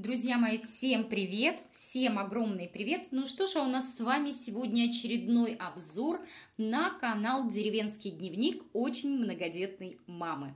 Друзья мои, всем привет! Всем огромный привет! Ну что ж, а у нас с вами сегодня очередной обзор на канал «Деревенский дневник» очень многодетной мамы.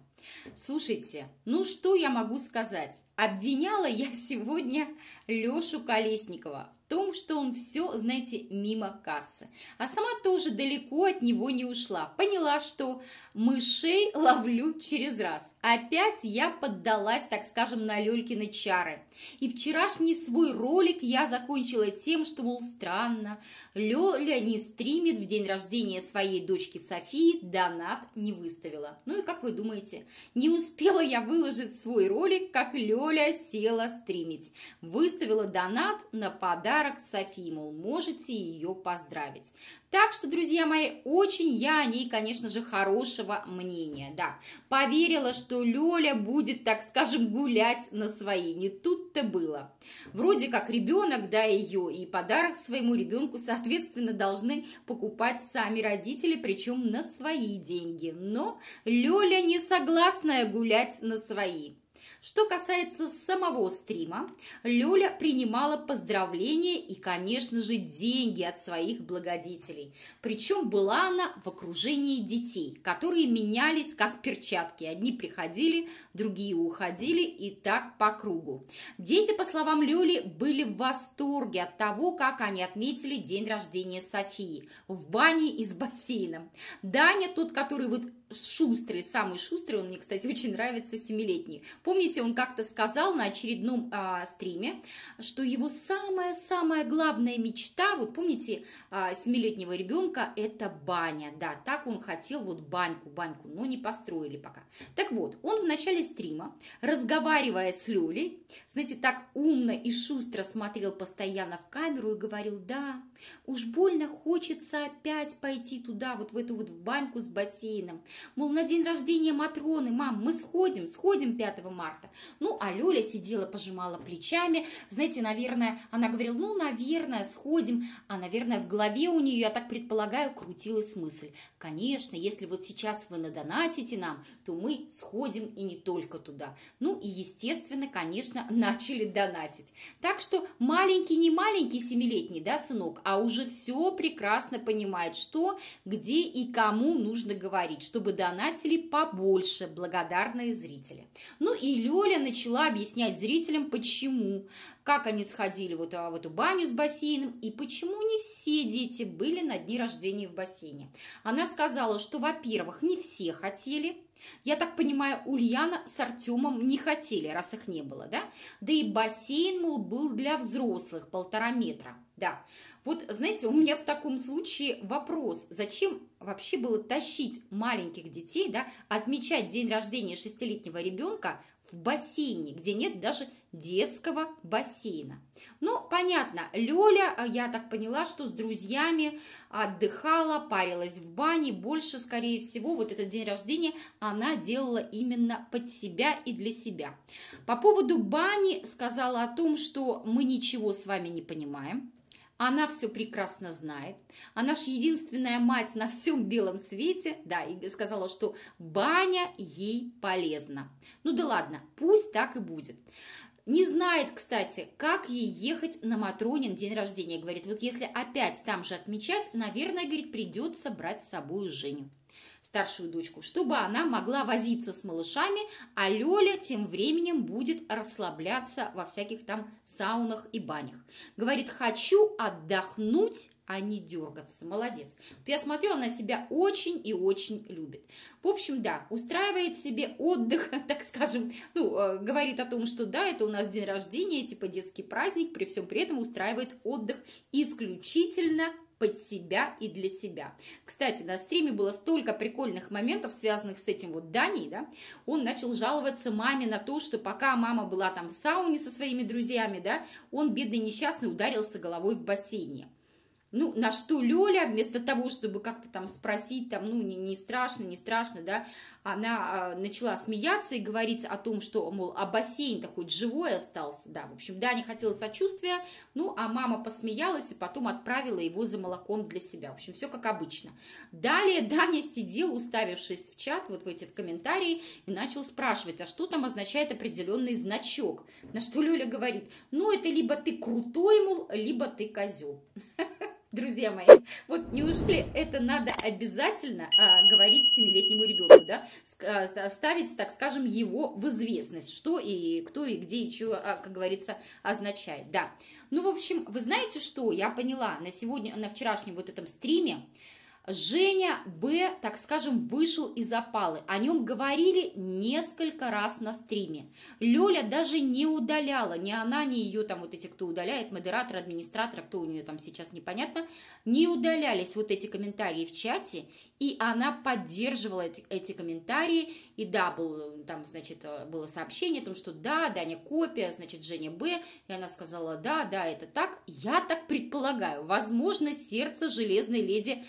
Слушайте, ну что я могу сказать? Обвиняла я сегодня Лешу Колесникова в том, что он все, знаете, мимо кассы. А сама тоже далеко от него не ушла. Поняла, что мышей ловлю через раз. Опять я поддалась, так скажем, на Лелькины чары. И вчерашний свой ролик я закончила тем, что, мол, странно, Лёля не стримит в день рождения своей дочки Софии, донат не выставила. Ну и как вы думаете, не успела я выложить свой ролик, как Лёля села стримить. Выставила донат на подарок Софии, мол, можете ее поздравить. Так что, друзья мои, очень я о ней, конечно же, хорошего мнения, да. Поверила, что Лёля будет, так скажем, гулять на своей. Не тут-то было. Вроде как ребенок, да, ее, и подарок своему ребенку, соответственно, должны покупать сами родители, причем на свои деньги. Но Лёля не согласна классная гулять на свои. Что касается самого стрима, Люля принимала поздравления и, конечно же, деньги от своих благодетелей. Причем была она в окружении детей, которые менялись как перчатки. Одни приходили, другие уходили и так по кругу. Дети, по словам Люли, были в восторге от того, как они отметили день рождения Софии в бане и с бассейном. Даня, тот, который вот шустрый, самый шустрый, он мне, кстати, очень нравится, семилетний. Помните, он как-то сказал на очередном э, стриме, что его самая-самая главная мечта, вот помните, а, семилетнего э, ребенка, это баня, да, так он хотел вот баньку, баньку, но не построили пока. Так вот, он в начале стрима, разговаривая с Люлей, знаете, так умно и шустро смотрел постоянно в камеру и говорил, да, Уж больно хочется опять пойти туда, вот в эту вот баньку с бассейном. Мол, на день рождения Матроны, мам, мы сходим, сходим 5 марта. Ну, а Лёля сидела, пожимала плечами. Знаете, наверное, она говорила, ну, наверное, сходим. А, наверное, в голове у нее, я так предполагаю, крутилась мысль. Конечно, если вот сейчас вы надонатите нам, то мы сходим и не только туда. Ну и, естественно, конечно, начали донатить. Так что маленький, не маленький семилетний, да, сынок, а уже все прекрасно понимает, что, где и кому нужно говорить, чтобы донатили побольше благодарные зрители. Ну и Лёля начала объяснять зрителям, почему, как они сходили вот а, в эту баню с бассейном и почему не все дети были на дни рождения в бассейне. Она сказала, что, во-первых, не все хотели. Я так понимаю, Ульяна с Артемом не хотели, раз их не было, да? Да и бассейн, мол, был для взрослых полтора метра, да. Вот, знаете, у меня в таком случае вопрос, зачем вообще было тащить маленьких детей, да, отмечать день рождения шестилетнего ребенка в бассейне, где нет даже детского бассейна. Ну, понятно, Лёля, а, я так поняла, что с друзьями отдыхала, парилась в бане, больше, скорее всего, вот этот день рождения она делала именно под себя и для себя. По поводу бани сказала о том, что мы ничего с вами не понимаем, она все прекрасно знает. Она же единственная мать на всем белом свете. Да, и сказала, что баня ей полезна. Ну да ладно, пусть так и будет. Не знает, кстати, как ей ехать на Матронин день рождения. Говорит, вот если опять там же отмечать, наверное, говорит, придется брать с собой Женю старшую дочку, чтобы она могла возиться с малышами, а Лёля тем временем будет расслабляться во всяких там саунах и банях. Говорит, хочу отдохнуть а не дергаться. Молодец. Вот я смотрю, она себя очень и очень любит. В общем, да, устраивает себе отдых, так скажем, ну, э, говорит о том, что да, это у нас день рождения, типа детский праздник, при всем при этом устраивает отдых исключительно под себя и для себя. Кстати, на стриме было столько прикольных моментов, связанных с этим вот Даней, да, он начал жаловаться маме на то, что пока мама была там в сауне со своими друзьями, да, он, бедный несчастный, ударился головой в бассейне. Ну, на что Лёля, вместо того, чтобы как-то там спросить, там, ну, не, не страшно, не страшно, да, она а, начала смеяться и говорить о том, что, мол, а бассейн-то хоть живой остался, да, в общем, да, не хотела сочувствия, ну, а мама посмеялась и потом отправила его за молоком для себя, в общем, все как обычно. Далее Даня сидел, уставившись в чат, вот в эти в комментарии, и начал спрашивать, а что там означает определенный значок, на что Лёля говорит, ну, это либо ты крутой, мол, либо ты козел. друзья мои, вот неужели это надо обязательно а, говорить семилетнему ребенку, да, а, ставить, так скажем, его в известность, что и кто и где и что, а, как говорится, означает, да. Ну, в общем, вы знаете, что я поняла на сегодня, на вчерашнем вот этом стриме, Женя Б, так скажем, вышел из опалы. О нем говорили несколько раз на стриме. Лёля даже не удаляла, ни она, ни ее там вот эти, кто удаляет, модератор, администратор, кто у нее там сейчас непонятно, не удалялись вот эти комментарии в чате, и она поддерживала эти, эти комментарии, и да, был, там, значит, было сообщение о том, что да, Даня копия, значит, Женя Б, и она сказала, да, да, это так, я так предполагаю, возможно, сердце железной леди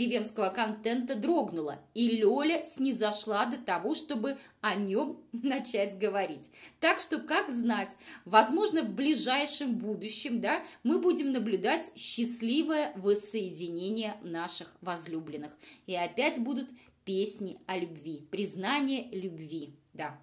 деревенского контента дрогнула, и Лёля снизошла до того, чтобы о нем начать говорить. Так что, как знать, возможно, в ближайшем будущем да, мы будем наблюдать счастливое воссоединение наших возлюбленных. И опять будут песни о любви, признание любви, да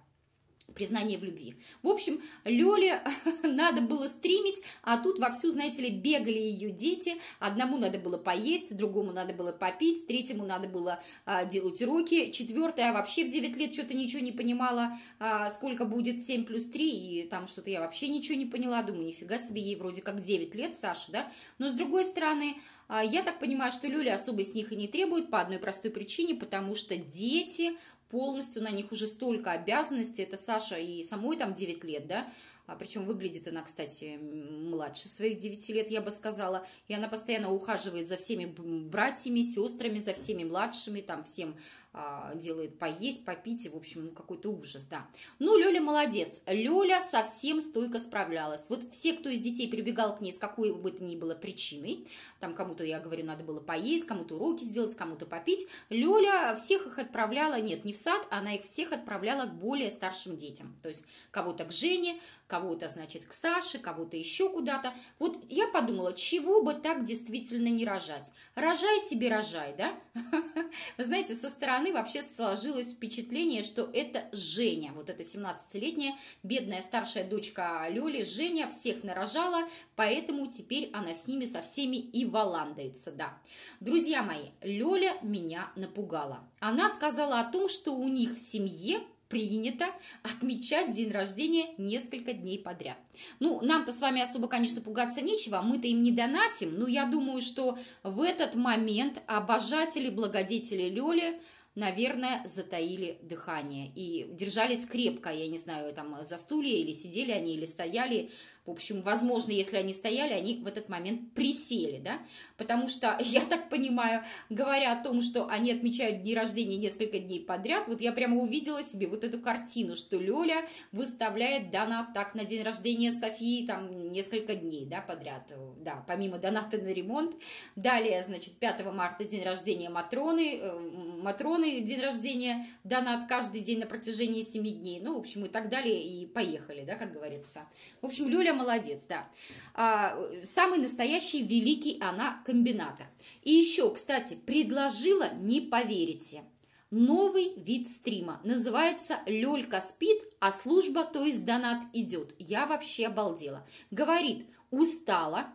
признание в любви. В общем, Лёле надо было стримить, а тут вовсю, знаете ли, бегали ее дети. Одному надо было поесть, другому надо было попить, третьему надо было а, делать уроки, четвертая а вообще в 9 лет что-то ничего не понимала, а, сколько будет 7 плюс 3, и там что-то я вообще ничего не поняла. Думаю, нифига себе, ей вроде как 9 лет, Саша, да? Но с другой стороны, а, я так понимаю, что Лёля особо с них и не требует по одной простой причине, потому что дети полностью на них уже столько обязанностей. Это Саша и самой там 9 лет, да, а причем выглядит она, кстати, младше своих 9 лет, я бы сказала, и она постоянно ухаживает за всеми братьями, сестрами, за всеми младшими, там всем а, делает поесть, попить, и, в общем, ну, какой-то ужас, да. Ну, Лёля молодец, Лёля совсем стойко справлялась. Вот все, кто из детей прибегал к ней с какой бы то ни было причиной, там кому-то, я говорю, надо было поесть, кому-то уроки сделать, кому-то попить, Лёля всех их отправляла, нет, не в сад, она их всех отправляла к более старшим детям, то есть кого-то к Жене, кого-то, значит, к Саше, кого-то еще куда-то. Вот я подумала, чего бы так действительно не рожать? Рожай себе, рожай, да? Вы знаете, со стороны стороны вообще сложилось впечатление, что это Женя, вот эта 17-летняя бедная старшая дочка Лёли, Женя всех нарожала, поэтому теперь она с ними со всеми и валандается, да. Друзья мои, Лёля меня напугала. Она сказала о том, что у них в семье принято отмечать день рождения несколько дней подряд. Ну, нам-то с вами особо, конечно, пугаться нечего, мы-то им не донатим, но я думаю, что в этот момент обожатели, благодетели Лёли – наверное, затаили дыхание и держались крепко, я не знаю, там за стулья или сидели они, или стояли, в общем, возможно, если они стояли, они в этот момент присели, да, потому что, я так понимаю, говоря о том, что они отмечают дни рождения несколько дней подряд, вот я прямо увидела себе вот эту картину, что Лёля выставляет донат так на день рождения Софии там несколько дней, да, подряд, да, помимо доната на ремонт. Далее, значит, 5 марта день рождения Матроны, э, Матроны день рождения, донат каждый день на протяжении 7 дней, ну, в общем, и так далее, и поехали, да, как говорится. В общем, Лёля молодец, да. А, самый настоящий великий она комбинатор. И еще, кстати, предложила, не поверите, новый вид стрима. Называется «Лёлька спит, а служба, то есть донат идет». Я вообще обалдела. Говорит, устала,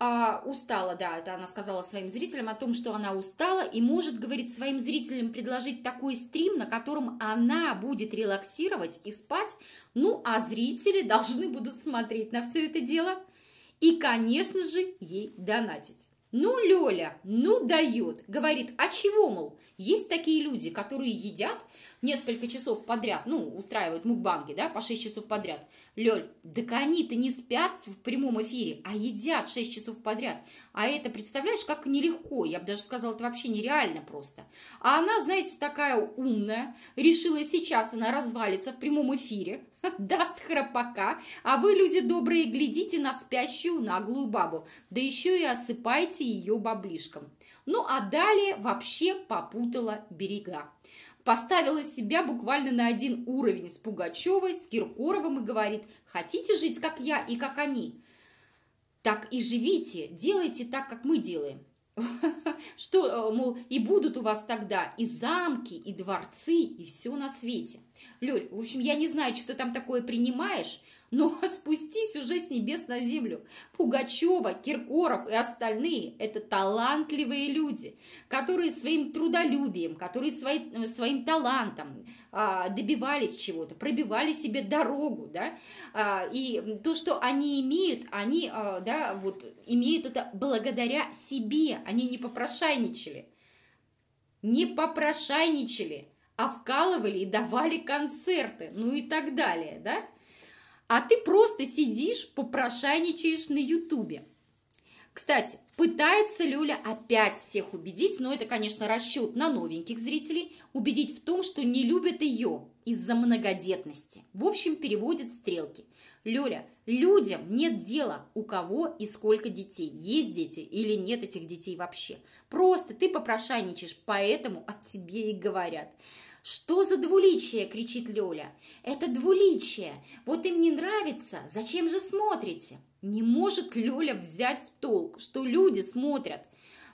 а, устала, да, это она сказала своим зрителям о том, что она устала и может, говорит, своим зрителям предложить такой стрим, на котором она будет релаксировать и спать, ну, а зрители должны будут смотреть на все это дело и, конечно же, ей донатить. Ну, Лёля, ну дает. Говорит, а чего, мол, есть такие люди, которые едят несколько часов подряд, ну, устраивают мукбанги, да, по 6 часов подряд. Лёль, да они-то не спят в прямом эфире, а едят 6 часов подряд. А это, представляешь, как нелегко, я бы даже сказала, это вообще нереально просто. А она, знаете, такая умная, решила сейчас она развалится в прямом эфире, даст храпака, а вы, люди добрые, глядите на спящую наглую бабу, да еще и осыпайте ее баблишком. Ну а далее вообще попутала берега. Поставила себя буквально на один уровень с Пугачевой, с Киркоровым и говорит, хотите жить, как я и как они? Так и живите, делайте так, как мы делаем. Что, э, мол, и будут у вас тогда и замки, и дворцы, и все на свете. Люль, в общем, я не знаю, что ты там такое принимаешь, но «Ну, а спустись уже с небес на землю. Пугачева, Киркоров и остальные – это талантливые люди, которые своим трудолюбием, которые свои, э, своим талантом а, добивались чего-то, пробивали себе дорогу, да, а, и то, что они имеют, они, а, да, вот имеют это благодаря себе, они не попрошайничали, не попрошайничали, а вкалывали и давали концерты, ну и так далее, да, а ты просто сидишь, попрошайничаешь на Ютубе. Кстати, пытается Люля опять всех убедить, но это, конечно, расчет на новеньких зрителей, убедить в том, что не любят ее из-за многодетности. В общем, переводит стрелки. Люля, людям нет дела, у кого и сколько детей, есть дети или нет этих детей вообще. Просто ты попрошайничаешь, поэтому о тебе и говорят. «Что за двуличие?» – кричит Люля. «Это двуличие! Вот им не нравится! Зачем же смотрите?» Не может Лёля взять в толк, что люди смотрят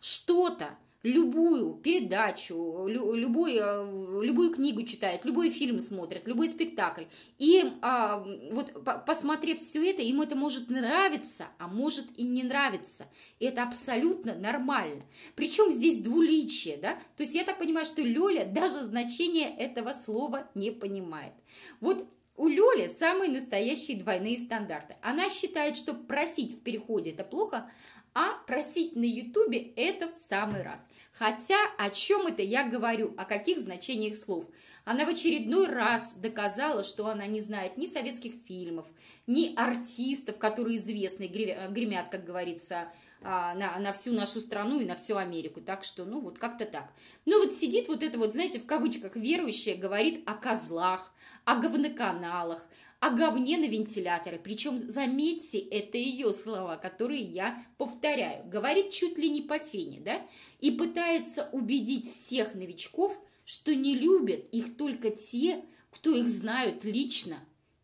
что-то, любую передачу, лю, любой, э, любую книгу читают, любой фильм смотрят, любой спектакль. И а, вот по, посмотрев все это, им это может нравиться, а может и не нравиться. И это абсолютно нормально. Причем здесь двуличие, да? То есть я так понимаю, что Лёля даже значение этого слова не понимает. Вот у Лёли самые настоящие двойные стандарты. Она считает, что просить в переходе это плохо, а просить на ютубе это в самый раз. Хотя о чем это я говорю, о каких значениях слов. Она в очередной раз доказала, что она не знает ни советских фильмов, ни артистов, которые известны, э, гремят, как говорится, а, на, на всю нашу страну и на всю Америку. Так что, ну, вот как-то так. Ну, вот сидит вот это вот, знаете, в кавычках верующая, говорит о козлах, о говноканалах, о говне на вентиляторы. Причем, заметьте, это ее слова, которые я повторяю. Говорит чуть ли не по фене, да? И пытается убедить всех новичков, что не любят их только те, кто их знают лично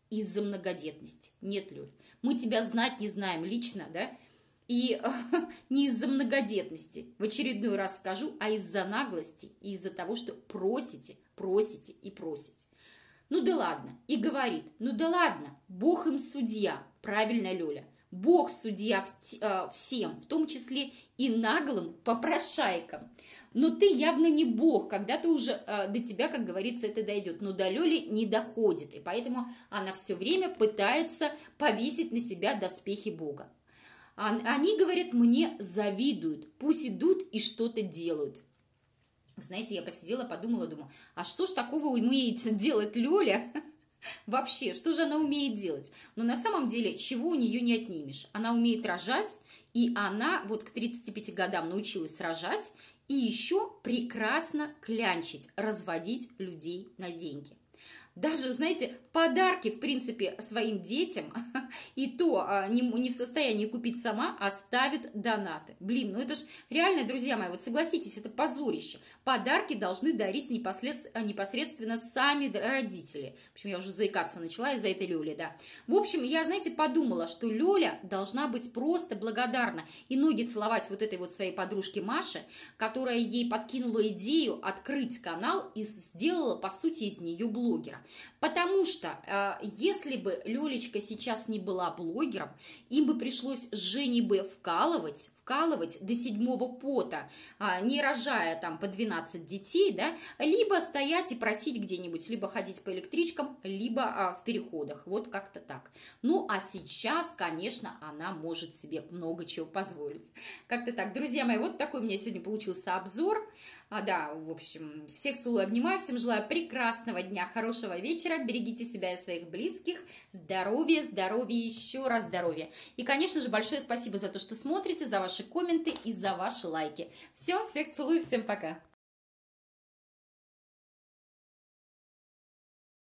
из-за многодетности. Нет, Люль, мы тебя знать не знаем лично, да? И э, не из-за многодетности, в очередной раз скажу, а из-за наглости и из-за того, что просите, просите и просите. Ну да ладно. И говорит, ну да ладно, Бог им судья. Правильно, Люля? Бог судья а, всем, в том числе и наглым попрошайкам. Но ты явно не Бог, когда ты уже а, до тебя, как говорится, это дойдет. Но до Лёли не доходит, и поэтому она все время пытается повесить на себя доспехи Бога. Они, говорят, мне завидуют, пусть идут и что-то делают. Знаете, я посидела, подумала, думаю, а что ж такого умеет делать Лёля? Вообще, что же она умеет делать? Но на самом деле, чего у нее не отнимешь. Она умеет рожать, и она вот к 35 годам научилась рожать, и еще прекрасно клянчить, разводить людей на деньги даже, знаете, подарки, в принципе, своим детям, и то а, не, не в состоянии купить сама, оставит а донаты. Блин, ну это ж реально, друзья мои, вот согласитесь, это позорище. Подарки должны дарить непосредственно, непосредственно сами родители. В общем, я уже заикаться начала из-за этой Лёли, да. В общем, я, знаете, подумала, что Лёля должна быть просто благодарна и ноги целовать вот этой вот своей подружке Маше, которая ей подкинула идею открыть канал и сделала, по сути, из нее блогера. Потому что э, если бы Лелечка сейчас не была блогером, им бы пришлось Жене бы вкалывать, вкалывать до седьмого пота, э, не рожая там по 12 детей, да, либо стоять и просить где-нибудь, либо ходить по электричкам, либо э, в переходах, вот как-то так. Ну, а сейчас, конечно, она может себе много чего позволить. Как-то так, друзья мои, вот такой у меня сегодня получился обзор. А, да, в общем, всех целую, обнимаю, всем желаю прекрасного дня, хорошего вечера, берегите себя и своих близких, здоровья, здоровья, еще раз здоровья. И, конечно же, большое спасибо за то, что смотрите, за ваши комменты и за ваши лайки. Все, всех целую, всем пока.